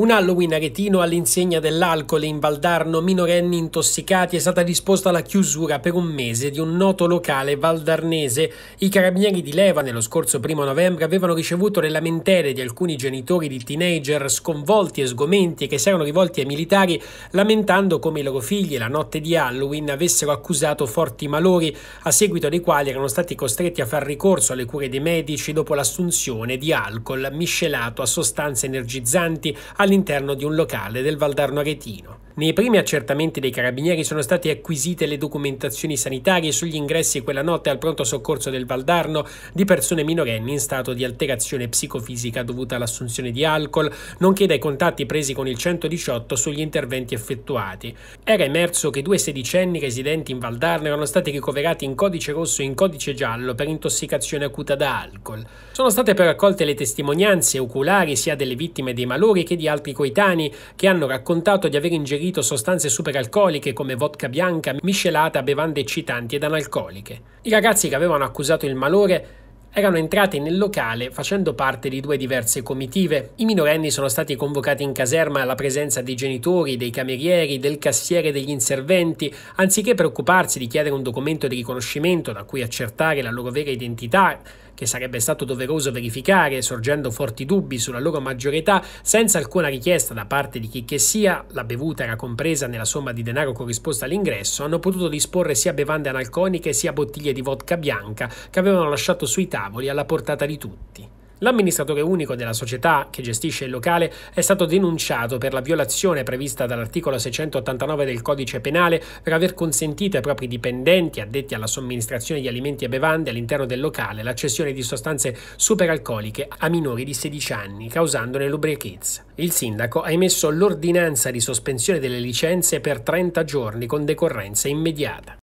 Un Halloween aretino all'insegna dell'alcol in Valdarno, minorenni intossicati, è stata disposta alla chiusura per un mese di un noto locale valdarnese. I carabinieri di Leva nello scorso primo novembre avevano ricevuto le lamentele di alcuni genitori di teenager sconvolti e sgomenti che si erano rivolti ai militari lamentando come i loro figli la notte di Halloween avessero accusato forti malori, a seguito dei quali erano stati costretti a far ricorso alle cure dei medici dopo l'assunzione di alcol miscelato a sostanze energizzanti, all'interno di un locale del Valdarno Aretino. Nei primi accertamenti dei carabinieri sono state acquisite le documentazioni sanitarie sugli ingressi quella notte al pronto soccorso del Valdarno di persone minorenni in stato di alterazione psicofisica dovuta all'assunzione di alcol, nonché dai contatti presi con il 118 sugli interventi effettuati. Era emerso che due sedicenni residenti in Valdarno erano stati ricoverati in codice rosso e in codice giallo per intossicazione acuta da alcol. Sono state però accolte le testimonianze oculari sia delle vittime dei malori che di altri coetanei che hanno raccontato di aver ingerito ingerito sostanze superalcoliche come vodka bianca miscelata a bevande eccitanti ed analcoliche. I ragazzi che avevano accusato il malore erano entrati nel locale facendo parte di due diverse comitive. I minorenni sono stati convocati in caserma alla presenza dei genitori, dei camerieri, del cassiere e degli inserventi, anziché preoccuparsi di chiedere un documento di riconoscimento da cui accertare la loro vera identità che sarebbe stato doveroso verificare, sorgendo forti dubbi sulla loro maggiore età, senza alcuna richiesta da parte di chi che sia, la bevuta era compresa nella somma di denaro corrisposta all'ingresso, hanno potuto disporre sia bevande analcoliche sia bottiglie di vodka bianca che avevano lasciato sui tavoli alla portata di tutti. L'amministratore unico della società che gestisce il locale è stato denunciato per la violazione prevista dall'articolo 689 del codice penale per aver consentito ai propri dipendenti addetti alla somministrazione di alimenti e bevande all'interno del locale l'accessione di sostanze superalcoliche a minori di 16 anni, causandone l'ubriachezza. Il sindaco ha emesso l'ordinanza di sospensione delle licenze per 30 giorni con decorrenza immediata.